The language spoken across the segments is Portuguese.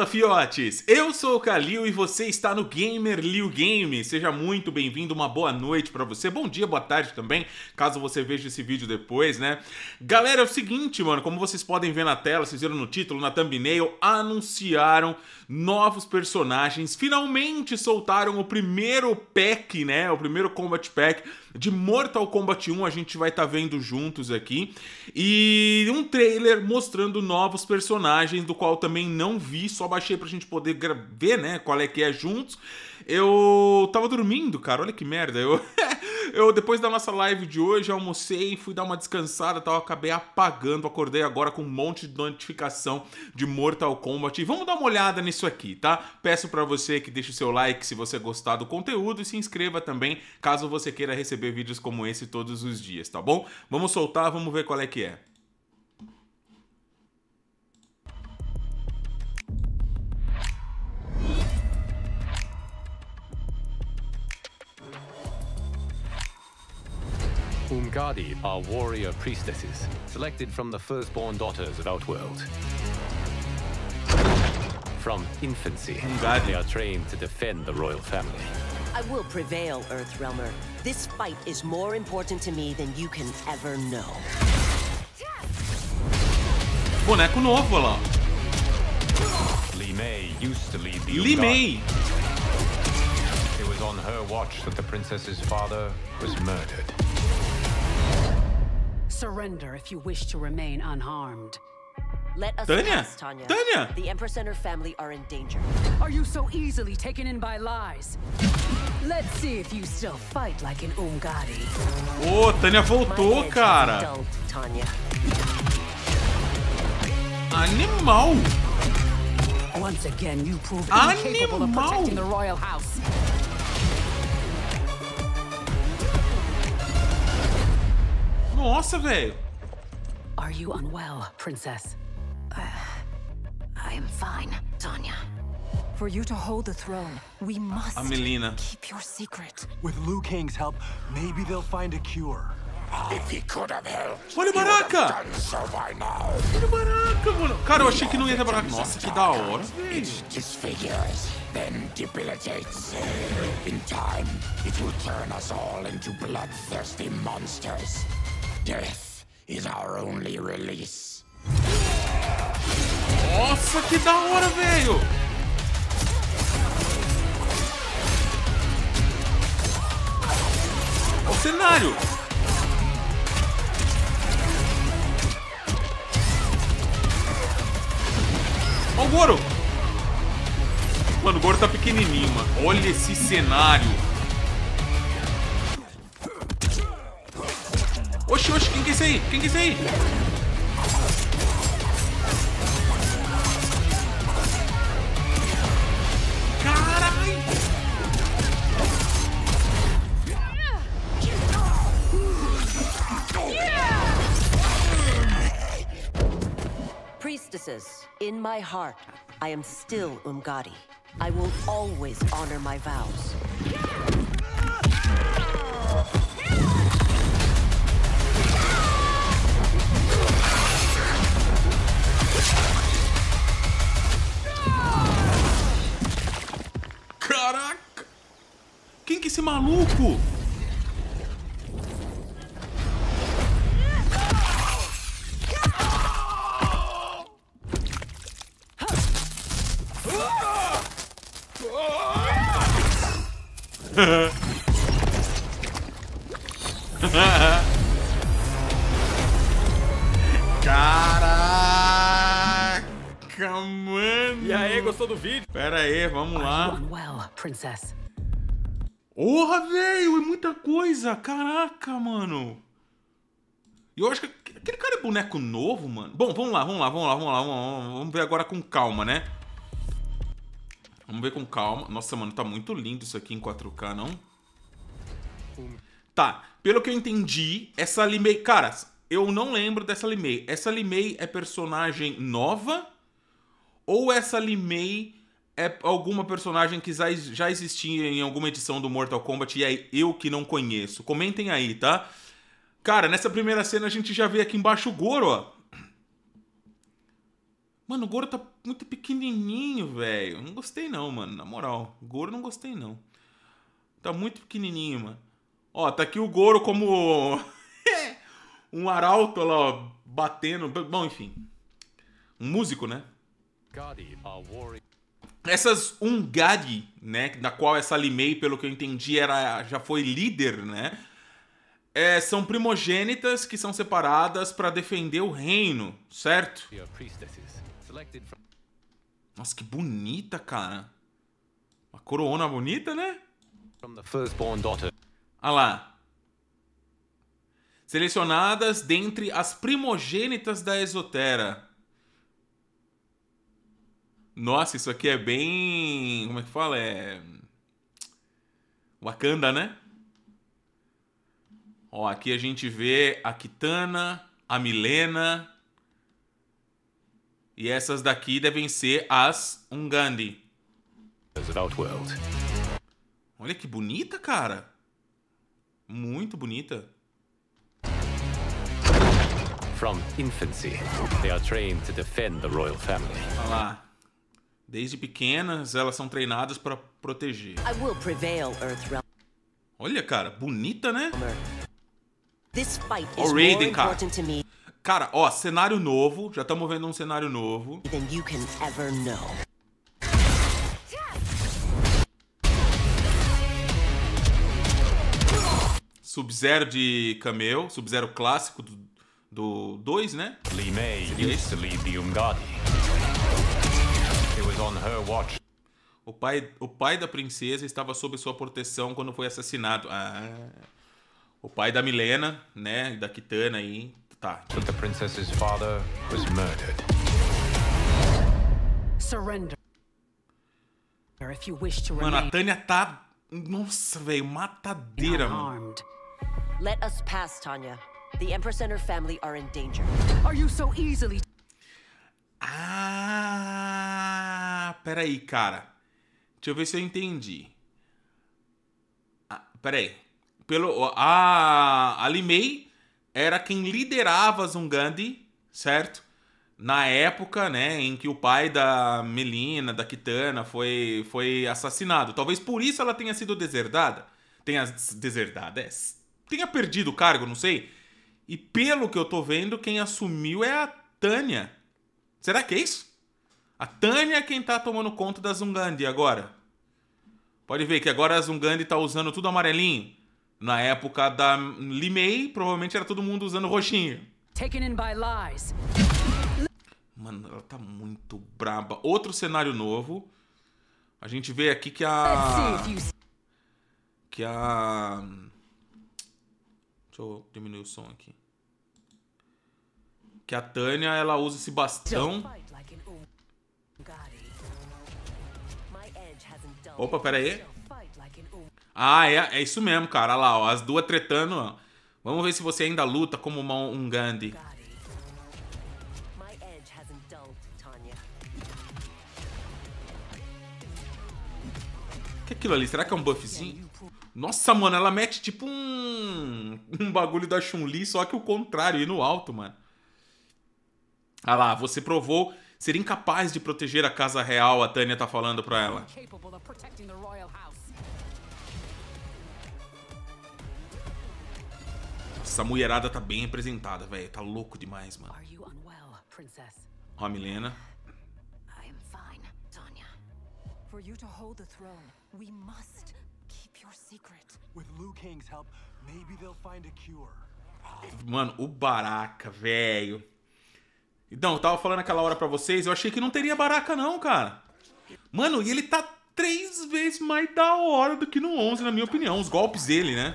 Fala fiotes, eu sou o Kalil e você está no Gamer Liu Game. Seja muito bem-vindo, uma boa noite para você, bom dia, boa tarde também, caso você veja esse vídeo depois, né? Galera, é o seguinte, mano, como vocês podem ver na tela, vocês viram no título, na thumbnail, anunciaram novos personagens, finalmente soltaram o primeiro pack, né? O primeiro Combat Pack de Mortal Kombat 1, a gente vai estar tá vendo juntos aqui. E um trailer mostrando novos personagens, do qual também não vi, só baixei pra gente poder ver, né, qual é que é juntos. Eu tava dormindo, cara, olha que merda. Eu Eu, depois da nossa live de hoje, almocei, fui dar uma descansada tal. Acabei apagando, acordei agora com um monte de notificação de Mortal Kombat. E vamos dar uma olhada nisso aqui, tá? Peço para você que deixe o seu like se você gostar do conteúdo e se inscreva também caso você queira receber vídeos como esse todos os dias, tá bom? Vamos soltar, vamos ver qual é que é. Umgadi are warrior priestesses, selected from the firstborn daughters of Outworld. From infancy, Umgadi. they are trained to defend the royal family. I will prevail, Earthrealmer. This fight is more important to me than you can ever know. Boneco novo, olha Li Mei used to lead the Li Mei. It was on her watch that the princess's father was murdered. Surrender if you wish to remain unharmed. Let us Tanya. pass, Tanya. Tanya. The Empress and her family are in danger. Are you so easily taken in by lies? Let's see if you still fight like an Ungari. oh, Tanya voltou, cara. Adult, Tanya. Animal. Once again, you prove Animal. incapable of protecting the royal house. Nossa, velho. Are you unwell, princess? Uh, I am fine, Tanya. For you to hold the throne, we must Amelina. keep your secret. With Liu Kang's help, maybe they'll find a cure. If he could have helped, Olha a Baraka! So Olha a Baraka, mano. Cara, eu achei que não ia ter Baraka. Nossa, que da hora, disfigures, Then debilitates. In time, it will turn us all into bloodthirsty monsters. Death is our only release. Nossa, que da hora, velho! o cenário! Olha o Goro! Mano, o Goro tá pequenininho, mano. Olha esse cenário! Oxi, oxi, quem que é esse aí? Quem que é esse aí? priestesses, in my heart, I am still Umgadi. I will always honor my vows. esse maluco? Caraca, mano. E aí, gostou do vídeo? Pera aí, vamos lá. Princess. eu acho que aquele cara é boneco novo, mano. Bom, vamos lá, vamos lá, vamos lá, vamos lá. Vamos, lá, vamos ver agora com calma, né? Vamos ver com calma. Nossa, mano, tá muito lindo isso aqui em 4K, não? Tá, pelo que eu entendi, essa Limei... Cara, eu não lembro dessa Limei. Essa Limei é personagem nova? Ou essa Limei é alguma personagem que já existia em alguma edição do Mortal Kombat e é eu que não conheço? Comentem aí, tá? Tá? Cara, nessa primeira cena a gente já vê aqui embaixo o Goro, ó. Mano, o Goro tá muito pequenininho, velho. Não gostei não, mano, na moral. Goro não gostei não. Tá muito pequenininho, mano. Ó, tá aqui o Goro como um arauto lá, ó, batendo. Bom, enfim. Um músico, né? Essas Ungadi, né, da qual essa Limei, pelo que eu entendi, era já foi líder, né? é, são primogênitas que são separadas para defender o reino, certo? Nossa, que bonita, cara. Uma coroona bonita, né? Olha ah lá. Selecionadas dentre as primogênitas da Esotera. Nossa, isso aqui é bem. Como é que fala? É. Wakanda, né? Ó, aqui a gente vê a Kitana, a Milena. E essas daqui devem ser as Ungandi. Olha que bonita, cara. Muito bonita. From infancy, they are trained to defend the royal family. Olha lá. Desde pequenas, elas são treinadas para proteger. I will prevail, Olha, cara, bonita, né? O Raiden, cara. Cara, ó, cenário novo. Já estamos vendo um cenário novo. Sub-Zero de Camel, Sub-Zero clássico do 2, do né? Li Mei used to lead the Umgadi. It was on her watch. O pai, o pai da princesa estava sob sua proteção quando foi assassinado. Ah o pai da Milena, né, da Kitana aí, tá. But the princess's father was murdered. Surrender. If you wish to remain. Mano, a Tânia tá, nossa, velho, matadeira, mano. Let us pass, Tanya. The Empress and her family are in danger. Are you so easily Ah, peraí, cara. Deixa eu ver se eu entendi. Ah, peraí pelo a Alimei era quem liderava Zungandi, certo? Na época, né, em que o pai da Melina, da Kitana, foi, foi assassinado. Talvez por isso ela tenha sido deserdada. Tenha deserdada, é. Tenha perdido o cargo, não sei. E pelo que eu tô vendo, quem assumiu é a Tânia. Será que é isso? A Tânia é quem tá tomando conta da Zungandi agora. Pode ver que agora a Zungandi tá usando tudo amarelinho. Na época da Limei, provavelmente era todo mundo usando roxinho. Mano, ela tá muito braba. Outro cenário novo. A gente vê aqui que a... Que a... Deixa eu diminuir o som aqui. Que a Tânia, ela usa esse bastão. Opa, pera aí. Ah, é, é isso mesmo, cara. Olha lá, ó, as duas tretando. Ó. Vamos ver se você ainda luta como uma, um Gandhi. O que é aquilo ali? Será que é um buffzinho? Nossa, mano, ela mete tipo um... Um bagulho da Chun-Li, só que o contrário, e no alto, mano. Ah lá, você provou ser incapaz de proteger a casa real, a Tânia tá falando pra ela. Essa mulherada tá bem representada, velho. Tá louco demais, mano. Ó a Milena. For you to hold the throne, we must keep your secret. With Liu Kang's help, maybe they'll find a cure. Mano, o Baraka, velho. Então, eu tava falando aquela hora pra vocês, eu achei que não teria Baraka não, cara. Mano, e ele tá três vezes mais da hora do que no 11, na minha opinião. Os golpes dele, né?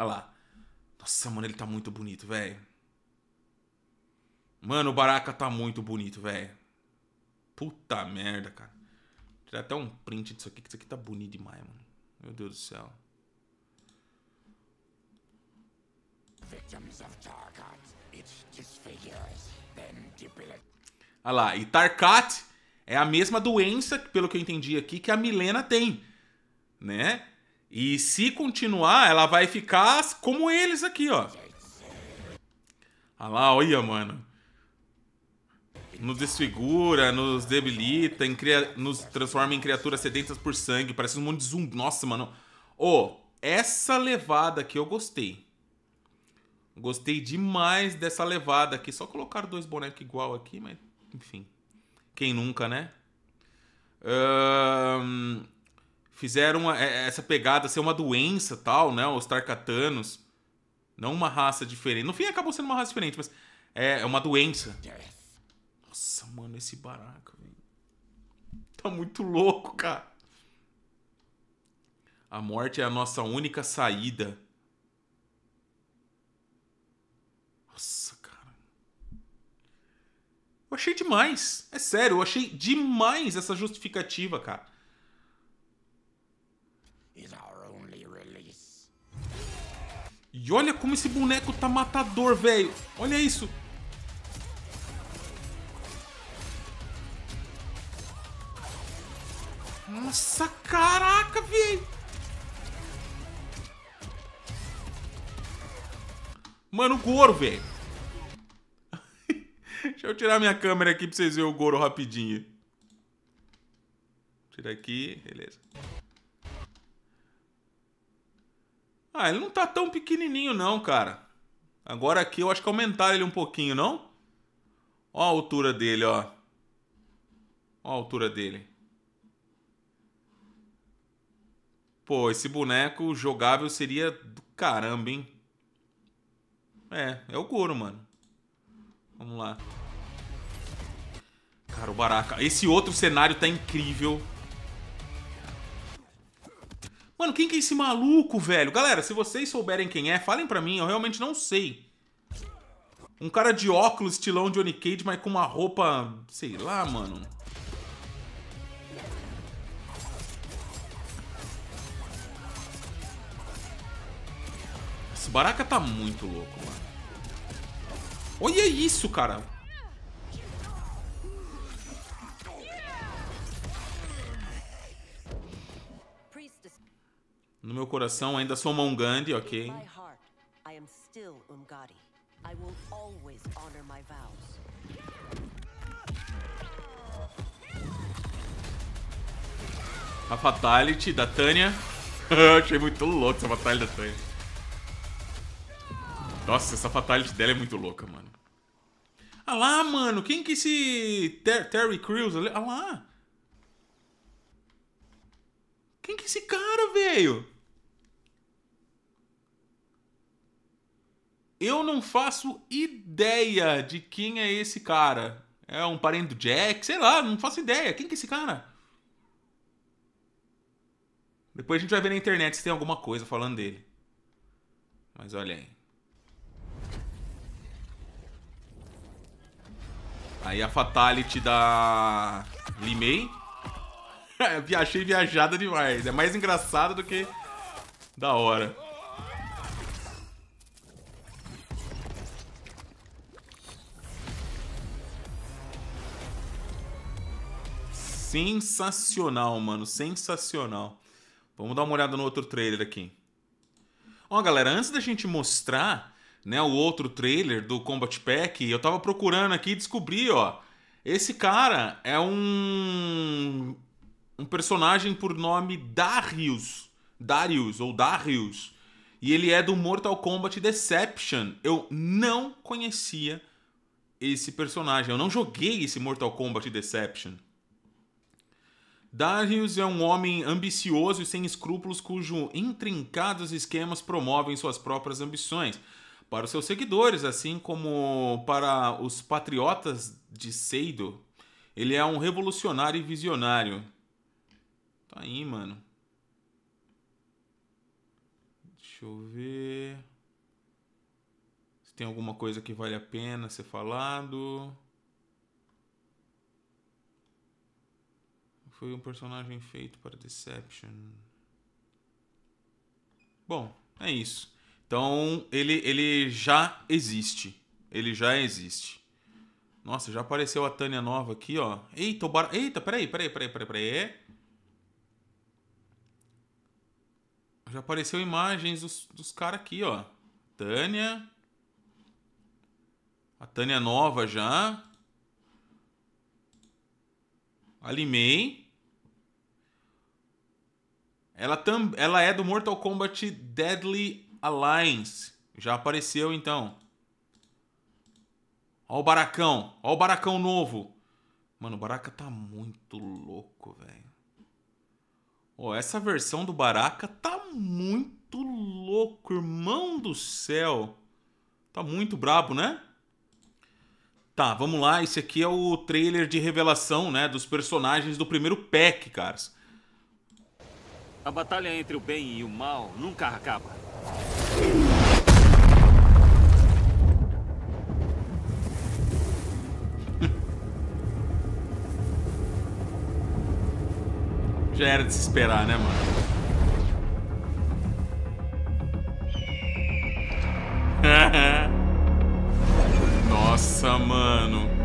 Olha lá. Nossa, mano, ele tá muito bonito, velho. Mano, o Baraka tá muito bonito, velho. Puta merda, cara. Vou tirar até um print disso aqui, que isso aqui tá bonito demais, mano. Meu Deus do céu. Olha lá, e Tarkat é a mesma doença, pelo que eu entendi aqui, que a Milena tem, né? E se continuar, ela vai ficar como eles aqui, ó. Olha lá, olha, mano. Nos desfigura, nos debilita, cria... nos transforma em criaturas sedentas por sangue. Parece um monte de zumbi. Nossa, mano. Ô, oh, essa levada aqui eu gostei. Gostei demais dessa levada aqui. Só colocar dois bonecos igual aqui, mas enfim. Quem nunca, né? Ahn... Um fizeram é, essa pegada ser uma doença tal, né? Os Tarkatanos. Não uma raça diferente. No fim acabou sendo uma raça diferente, mas é, é, uma doença. Nossa, mano, esse baraco velho. Tá muito louco, cara. A morte é a nossa única saída. Nossa, cara. Eu achei demais. É sério, eu achei demais essa justificativa, cara E olha como esse boneco tá matador, velho. Olha isso. Nossa, caraca, velho. Mano, o Goro, velho. Deixa eu tirar minha câmera aqui pra vocês verem o Goro rapidinho. Tira aqui, beleza. Ah, ele não tá tão pequenininho não, cara. Agora aqui eu acho que aumentar ele um pouquinho, não? Ó a altura dele, ó. Ó a altura dele. Pô, esse boneco jogável seria do caramba, hein? É, é o Goro, mano. Vamos lá. Cara, o Baraka. Esse outro cenário tá incrível. Mano, quem que é esse maluco, velho? Galera, se vocês souberem quem é, falem pra mim, eu realmente não sei. Um cara de óculos, estilão Johnny Cage, mas com uma roupa... Sei lá, mano. Esse baraca tá muito louco, mano. Olha isso, cara. No meu coração ainda sou um Gandhi, ok? A Fatality da Tânia. Achei muito louco essa Fatality da Tânia. Nossa, essa Fatality dela é muito louca, mano. Ah lá, mano. Quem que esse Ter Terry Crews... Ah lá. Quem que é esse cara, velho? Eu não faço ideia de quem é esse cara. É um parente do Jack, sei lá, não faço ideia. Quem que é esse cara? Depois a gente vai ver na internet se tem alguma coisa falando dele. Mas olha aí. Aí a Fatality da Limei. Achei viajada demais. É mais engraçada do que da hora. Sensacional, mano. Sensacional. Vamos dar uma olhada no outro trailer aqui. Ó, galera, antes da gente mostrar né, o outro trailer do Combat Pack, eu tava procurando aqui e descobri, ó. Esse cara é um. um personagem por nome Darius. Darius ou Darius. E ele é do Mortal Kombat Deception. Eu não conhecia esse personagem. Eu não joguei esse Mortal Kombat Deception. Darius é um homem ambicioso e sem escrúpulos cujo intrincados esquemas promovem suas próprias ambições para os seus seguidores, assim como para os patriotas de Seido. Ele é um revolucionário e visionário. Tá aí, mano. Deixa eu ver. Se tem alguma coisa que vale a pena ser falado. Foi um personagem feito para Deception. Bom, é isso. Então, ele, ele já existe. Ele já existe. Nossa, já apareceu a Tânia nova aqui, ó. Eita, o bar... Eita, peraí, peraí, peraí, peraí, peraí. É? Já apareceu imagens dos, dos caras aqui, ó. Tânia. A Tânia nova já. Alimei. Ela, tam, ela é do Mortal Kombat Deadly Alliance. Já apareceu então. Ó o baracão. Ó o baracão novo. Mano, o Baraka tá muito louco, velho. Ó, essa versão do baraca tá muito louco, irmão do céu. Tá muito brabo, né? Tá, vamos lá. Esse aqui é o trailer de revelação, né? Dos personagens do primeiro pack, caras. A batalha entre o bem e o mal nunca acaba. Já era de se esperar, né, mano? Nossa, mano.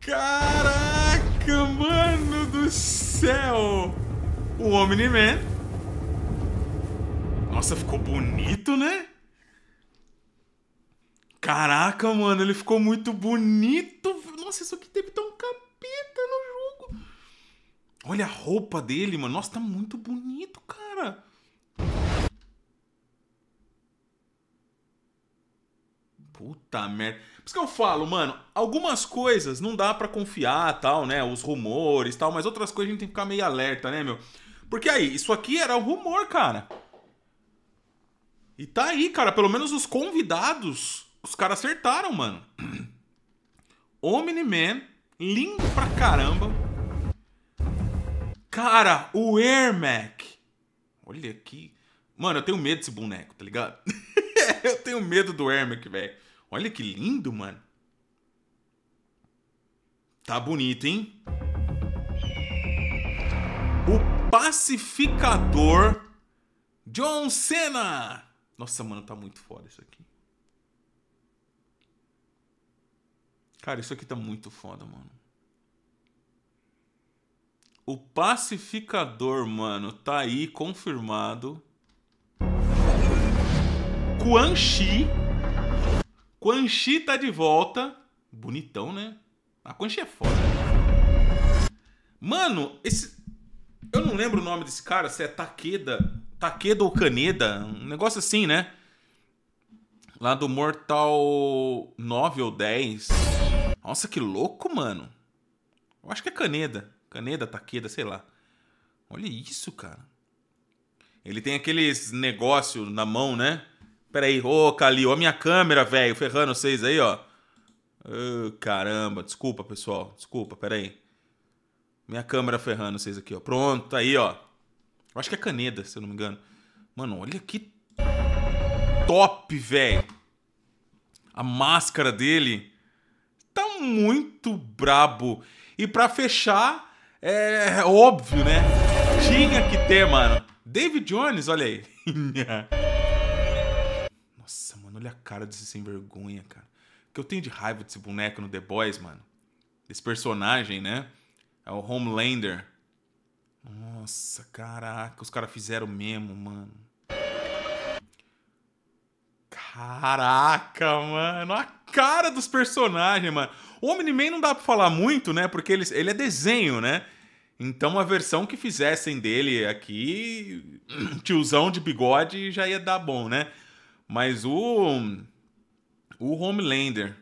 Caraca, mano do céu! O Omni-Man. Nossa, ficou bonito, né? Caraca, mano, ele ficou muito bonito. Nossa, isso aqui teve tão cabelo. Olha a roupa dele, mano. Nossa, tá muito bonito, cara. Puta merda. Por isso que eu falo, mano, algumas coisas não dá para confiar, tal, né? Os rumores, tal, mas outras coisas a gente tem que ficar meio alerta, né, meu? Porque aí, isso aqui era o rumor, cara. E tá aí, cara, pelo menos os convidados, os caras acertaram, mano. Omni-Man, lindo pra caramba. Cara, o Air Mac. Olha aqui. Mano, eu tenho medo desse boneco, tá ligado? eu tenho medo do Air Mac, velho. Olha que lindo, mano. Tá bonito, hein? O pacificador John Cena. Nossa, mano, tá muito foda isso aqui. Cara, isso aqui tá muito foda, mano. O Pacificador, mano, tá aí confirmado. Quan Chi. Quan Chi tá de volta. Bonitão, né? A Quan Chi é foda. Mano, esse. Eu não lembro o nome desse cara, se é Takeda. Takeda ou Kaneda. Um negócio assim, né? Lá do Mortal 9 ou 10. Nossa, que louco, mano. Eu acho que é Kaneda. Caneda, Taqueda, sei lá. Olha isso, cara. Ele tem aqueles negócio na mão, né? Pera aí, ô, Calil, a minha câmera, velho, ferrando vocês aí, ó. Oh, caramba, desculpa, pessoal. Desculpa, pera aí. Minha câmera ferrando vocês aqui, ó. Pronto, aí, ó. Eu acho que é Caneda, se eu não me engano. Mano, olha que top, velho. A máscara dele tá muito brabo. E para fechar, é óbvio, né? Tinha que ter, mano. David Jones, olha aí. Nossa, mano, olha a cara desse sem vergonha, cara. O que eu tenho de raiva desse boneco no The Boys, mano. Esse personagem, né? É o Homelander. Nossa, caraca, os caras fizeram mesmo, mano. Caraca, mano, a cara dos personagens, mano. O Omni-Man não dá pra falar muito, né? Porque ele, ele é desenho, né? Então a versão que fizessem dele aqui, tiozão de bigode, já ia dar bom, né? Mas o. O Homelander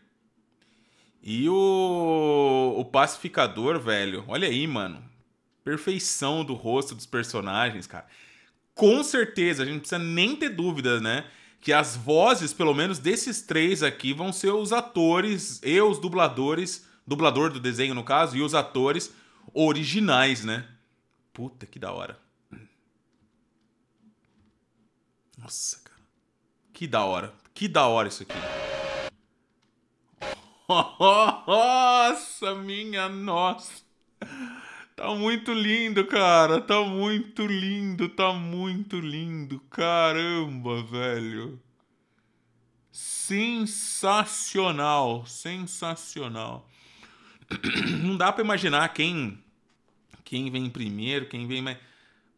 e o. O Pacificador, velho. Olha aí, mano. Perfeição do rosto dos personagens, cara. Com certeza, a gente não precisa nem ter dúvidas, né? Que as vozes, pelo menos desses três aqui, vão ser os atores e os dubladores. Dublador do desenho, no caso, e os atores originais, né? Puta que da hora. Nossa, cara. Que da hora. Que da hora isso aqui. Nossa, minha nossa. Tá muito lindo, cara. Tá muito lindo, tá muito lindo. Caramba, velho. Sensacional, sensacional. não dá para imaginar quem quem vem primeiro, quem vem mais.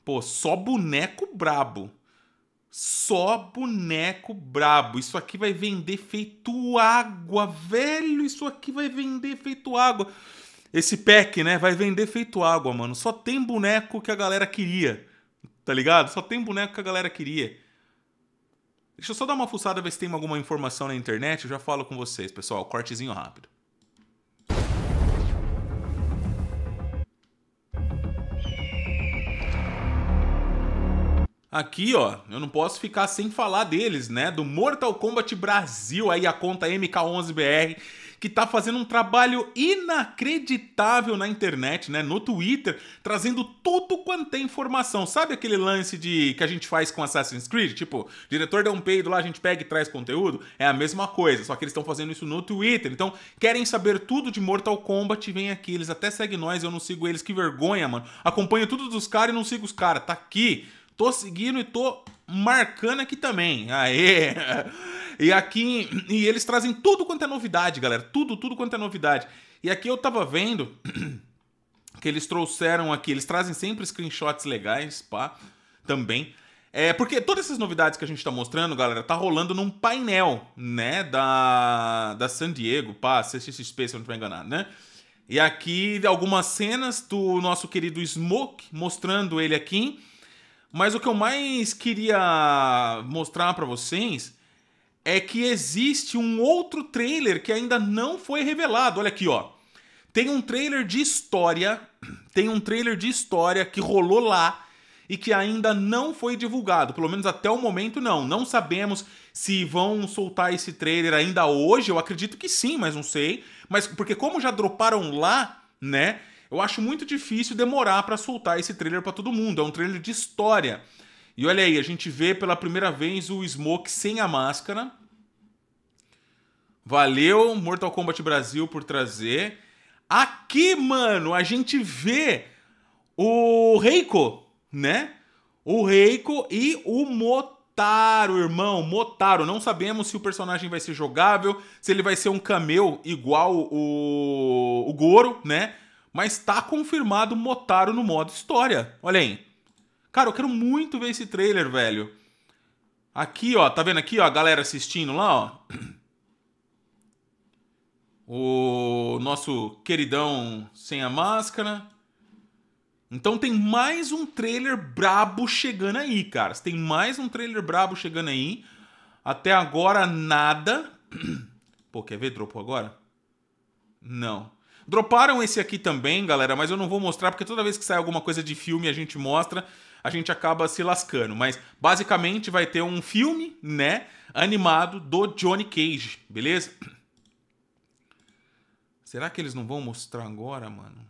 Pô, só boneco brabo. Só boneco brabo. Isso aqui vai vender feito água, velho. Isso aqui vai vender feito água. Esse pack, né? Vai vender feito água, mano. Só tem boneco que a galera queria. Tá ligado? Só tem boneco que a galera queria. Deixa eu só dar uma fuçada, ver se tem alguma informação na internet. Eu já falo com vocês, pessoal. Cortezinho rápido. Aqui, ó, eu não posso ficar sem falar deles, né? Do Mortal Kombat Brasil, aí a conta MK11BR, que tá fazendo um trabalho inacreditável na internet, né? No Twitter, trazendo tudo quanto é informação. Sabe aquele lance de que a gente faz com Assassin's Creed? Tipo, diretor dá um peido lá, a gente pega e traz conteúdo? É a mesma coisa, só que eles estão fazendo isso no Twitter. Então, querem saber tudo de Mortal Kombat, vem aqui. Eles até seguem nós, eu não sigo eles, que vergonha, mano. Acompanho tudo dos caras e não sigo os caras. Tá aqui. Tô seguindo e tô marcando aqui também. Aê! E aqui. E eles trazem tudo quanto é novidade, galera. Tudo, tudo quanto é novidade. E aqui eu tava vendo que eles trouxeram aqui. Eles trazem sempre screenshots legais, pá. Também. É, porque todas essas novidades que a gente tá mostrando, galera, tá rolando num painel, né? Da, da San Diego, pá, CXXP, se eu não estiver enganado, né? E aqui algumas cenas do nosso querido Smoke, mostrando ele aqui. Mas o que eu mais queria mostrar para vocês é que existe um outro trailer que ainda não foi revelado. Olha aqui, ó. Tem um trailer de história, tem um trailer de história que rolou lá e que ainda não foi divulgado. Pelo menos até o momento, não. Não sabemos se vão soltar esse trailer ainda hoje. Eu acredito que sim, mas não sei. Mas porque como já droparam lá, né? eu acho muito difícil demorar para soltar esse trailer para todo mundo. É um trailer de história. E olha aí, a gente vê pela primeira vez o Smoke sem a máscara. Valeu, Mortal Kombat Brasil, por trazer. Aqui, mano, a gente vê o Reiko, né? O Reiko e o Motaro, irmão. Motaro. Não sabemos se o personagem vai ser jogável, se ele vai ser um cameo igual o, o Goro, né? mas tá confirmado Motaro no modo história. Olha aí. Cara, eu quero muito ver esse trailer, velho. Aqui, ó, tá vendo aqui, ó, a galera assistindo lá, ó. O nosso queridão sem a máscara. Então tem mais um trailer brabo chegando aí, cara. Tem mais um trailer brabo chegando aí. Até agora nada. Pô, quer ver Dropo agora? Não. Droparam esse aqui também, galera, mas eu não vou mostrar porque toda vez que sai alguma coisa de filme a gente mostra, a gente acaba se lascando. Mas basicamente vai ter um filme, né, animado do Johnny Cage, beleza? Será que eles não vão mostrar agora, mano?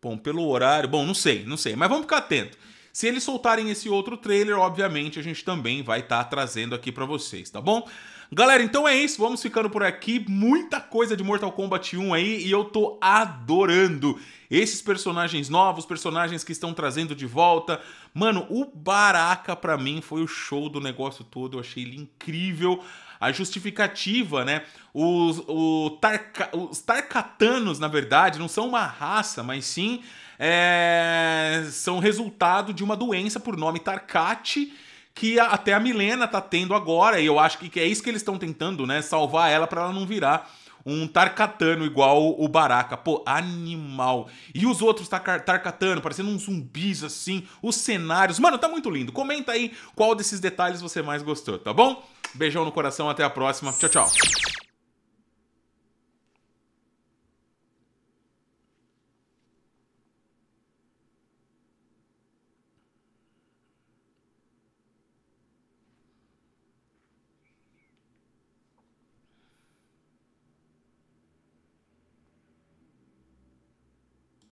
Bom, pelo horário, bom, não sei, não sei, mas vamos ficar atento. Se eles soltarem esse outro trailer, obviamente a gente também vai estar tá trazendo aqui para vocês, tá bom? Galera, então é isso. Vamos ficando por aqui. Muita coisa de Mortal Kombat 1 aí e eu tô adorando esses personagens novos, personagens que estão trazendo de volta. Mano, o Baraka para mim foi o show do negócio todo, eu achei ele incrível. A justificativa, né? Os, o os Tarkatanos, na verdade, não são uma raça, mas sim é, são resultado de uma doença por nome Tarkati que a, até a Milena tá tendo agora, e eu acho que, que é isso que eles estão tentando, né? Salvar ela para ela não virar um Tarkatano igual o Baraka. Pô, animal. E os outros tar Tarkatano, parecendo uns zumbis assim, os cenários. Mano, tá muito lindo. Comenta aí qual desses detalhes você mais gostou, tá bom? Beijão no coração, até a próxima. Tchau, tchau.